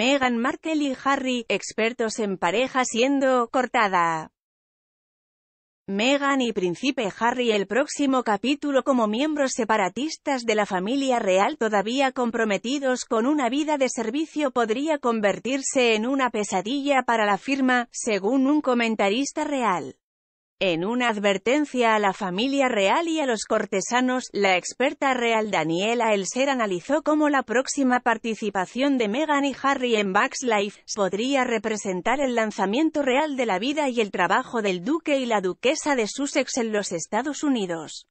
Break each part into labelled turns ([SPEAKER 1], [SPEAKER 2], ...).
[SPEAKER 1] Meghan Markle y Harry, expertos en pareja siendo cortada. Meghan y Príncipe Harry el próximo capítulo como miembros separatistas de la familia real todavía comprometidos con una vida de servicio podría convertirse en una pesadilla para la firma, según un comentarista real. En una advertencia a la familia real y a los cortesanos, la experta real Daniela Elser analizó cómo la próxima participación de Meghan y Harry en Bugs Life podría representar el lanzamiento real de la vida y el trabajo del duque y la duquesa de Sussex en los Estados Unidos,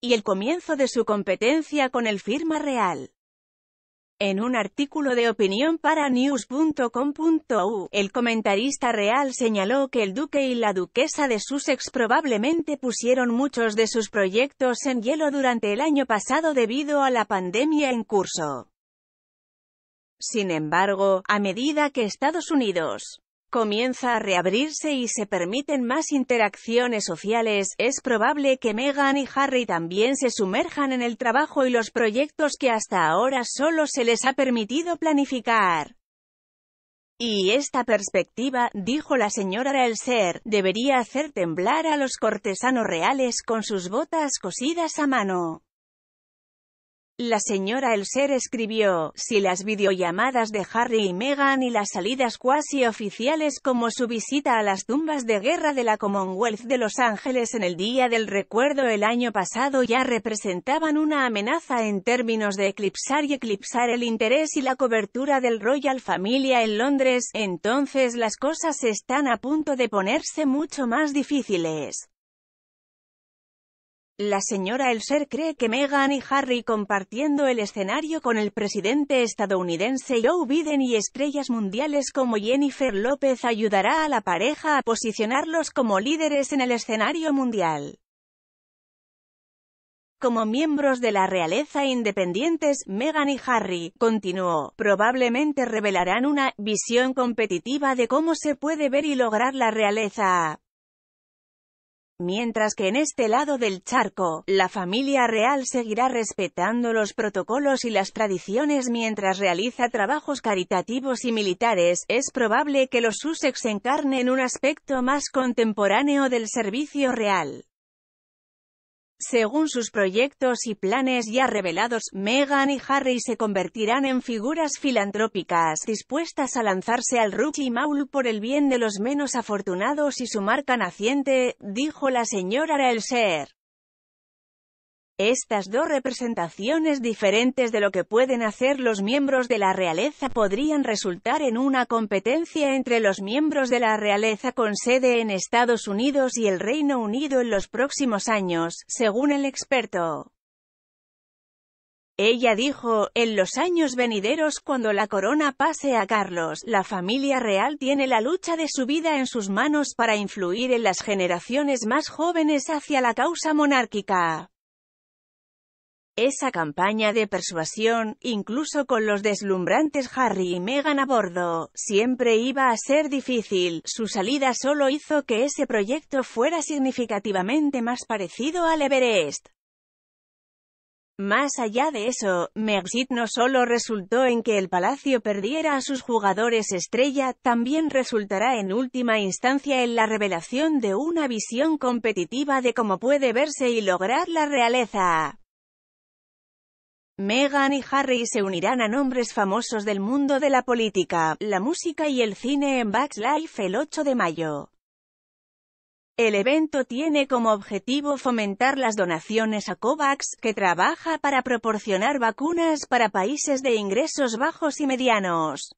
[SPEAKER 1] y el comienzo de su competencia con el firma real. En un artículo de opinión para News.com.au, el comentarista real señaló que el duque y la duquesa de Sussex probablemente pusieron muchos de sus proyectos en hielo durante el año pasado debido a la pandemia en curso. Sin embargo, a medida que Estados Unidos comienza a reabrirse y se permiten más interacciones sociales, es probable que Meghan y Harry también se sumerjan en el trabajo y los proyectos que hasta ahora solo se les ha permitido planificar. Y esta perspectiva, dijo la señora Elser, debería hacer temblar a los cortesanos reales con sus botas cosidas a mano. La señora Elser escribió, si las videollamadas de Harry y Meghan y las salidas cuasi oficiales como su visita a las tumbas de guerra de la Commonwealth de Los Ángeles en el Día del Recuerdo el año pasado ya representaban una amenaza en términos de eclipsar y eclipsar el interés y la cobertura del Royal Familia en Londres, entonces las cosas están a punto de ponerse mucho más difíciles. La señora Elser cree que Meghan y Harry compartiendo el escenario con el presidente estadounidense Joe Biden y estrellas mundiales como Jennifer López ayudará a la pareja a posicionarlos como líderes en el escenario mundial. Como miembros de la realeza independientes, Meghan y Harry, continuó, probablemente revelarán una visión competitiva de cómo se puede ver y lograr la realeza mientras que en este lado del charco, la familia real seguirá respetando los protocolos y las tradiciones mientras realiza trabajos caritativos y militares, es probable que los Sussex encarnen un aspecto más contemporáneo del servicio real. Según sus proyectos y planes ya revelados, Meghan y Harry se convertirán en figuras filantrópicas dispuestas a lanzarse al rookie Maul por el bien de los menos afortunados y su marca naciente, dijo la señora Ser. Estas dos representaciones diferentes de lo que pueden hacer los miembros de la realeza podrían resultar en una competencia entre los miembros de la realeza con sede en Estados Unidos y el Reino Unido en los próximos años, según el experto. Ella dijo, en los años venideros cuando la corona pase a Carlos, la familia real tiene la lucha de su vida en sus manos para influir en las generaciones más jóvenes hacia la causa monárquica. Esa campaña de persuasión, incluso con los deslumbrantes Harry y Meghan a bordo, siempre iba a ser difícil. Su salida solo hizo que ese proyecto fuera significativamente más parecido al Everest. Más allá de eso, Megxit no solo resultó en que el Palacio perdiera a sus jugadores estrella, también resultará en última instancia en la revelación de una visión competitiva de cómo puede verse y lograr la realeza. Megan y Harry se unirán a nombres famosos del mundo de la política, la música y el cine en Vax Life el 8 de mayo. El evento tiene como objetivo fomentar las donaciones a COVAX, que trabaja para proporcionar vacunas para países de ingresos bajos y medianos.